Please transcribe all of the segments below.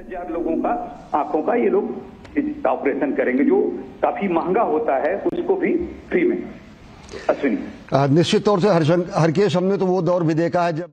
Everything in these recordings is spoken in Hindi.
हजार लोगों का आंखों का ये लोग ऑपरेशन करेंगे जो काफी महंगा होता है उसको भी फ्री में अश्विनी निश्चित तौर से हरकेश हमने तो वो दौर भी देखा है जब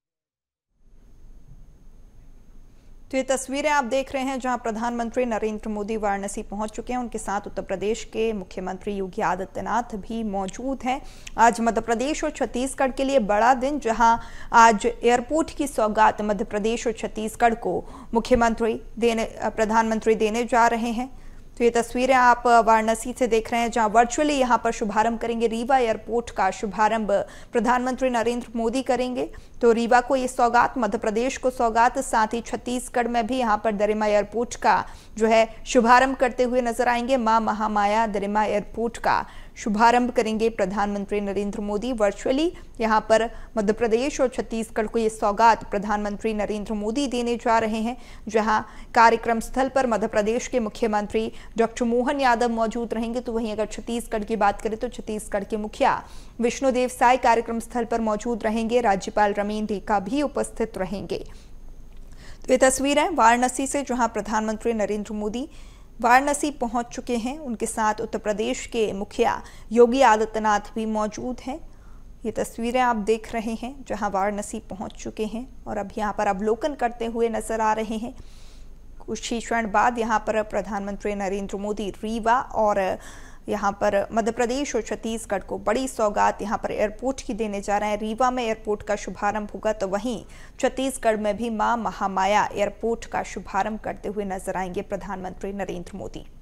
तो ये तस्वीरें आप देख रहे हैं जहां प्रधानमंत्री नरेंद्र मोदी वाराणसी पहुंच चुके हैं उनके साथ उत्तर प्रदेश के मुख्यमंत्री योगी आदित्यनाथ भी मौजूद हैं आज मध्य प्रदेश और छत्तीसगढ़ के लिए बड़ा दिन जहां आज एयरपोर्ट की सौगात मध्य प्रदेश और छत्तीसगढ़ को मुख्यमंत्री देने प्रधानमंत्री देने जा रहे हैं तो ये तस्वीरें आप वाराणसी से देख रहे हैं जहां वर्चुअली यहां पर शुभारंभ करेंगे रीवा एयरपोर्ट का शुभारंभ प्रधानमंत्री नरेंद्र मोदी करेंगे तो रीवा को ये सौगात मध्य प्रदेश को सौगात साथ ही छत्तीसगढ़ में भी यहाँ पर दरिमा एयरपोर्ट का जो है शुभारंभ करते हुए नजर आएंगे माँ महामाया दरिमा एयरपोर्ट का शुभारंभ करेंगे प्रधानमंत्री नरेंद्र मोदी वर्चुअली यहाँ पर मध्य प्रदेश और छत्तीसगढ़ को ये सौगात प्रधानमंत्री नरेंद्र मोदी देने जा रहे हैं जहाँ कार्यक्रम स्थल पर मध्य प्रदेश के मुख्यमंत्री डॉक्टर मोहन यादव मौजूद रहेंगे तो वहीं अगर छत्तीसगढ़ की बात करें तो छत्तीसगढ़ के मुखिया विष्णुदेव साय कार्यक्रम स्थल पर मौजूद रहेंगे राज्यपाल रमेन डेका भी उपस्थित रहेंगे तो ये तस्वीरें वाराणसी से जहाँ प्रधानमंत्री नरेंद्र मोदी वाराणसी पहुंच चुके हैं उनके साथ उत्तर प्रदेश के मुखिया योगी आदित्यनाथ भी मौजूद हैं ये तस्वीरें आप देख रहे हैं जहां वाराणसी पहुंच चुके हैं और अब यहां पर अवलोकन करते हुए नजर आ रहे हैं कुछ ही क्षण बाद यहाँ पर प्रधानमंत्री नरेंद्र मोदी रीवा और यहाँ पर मध्य प्रदेश और छत्तीसगढ़ को बड़ी सौगात यहाँ पर एयरपोर्ट की देने जा रहे हैं रीवा में एयरपोर्ट का शुभारंभ होगा तो वहीं छत्तीसगढ़ में भी मां महामाया एयरपोर्ट का शुभारंभ करते हुए नजर आएंगे प्रधानमंत्री नरेंद्र मोदी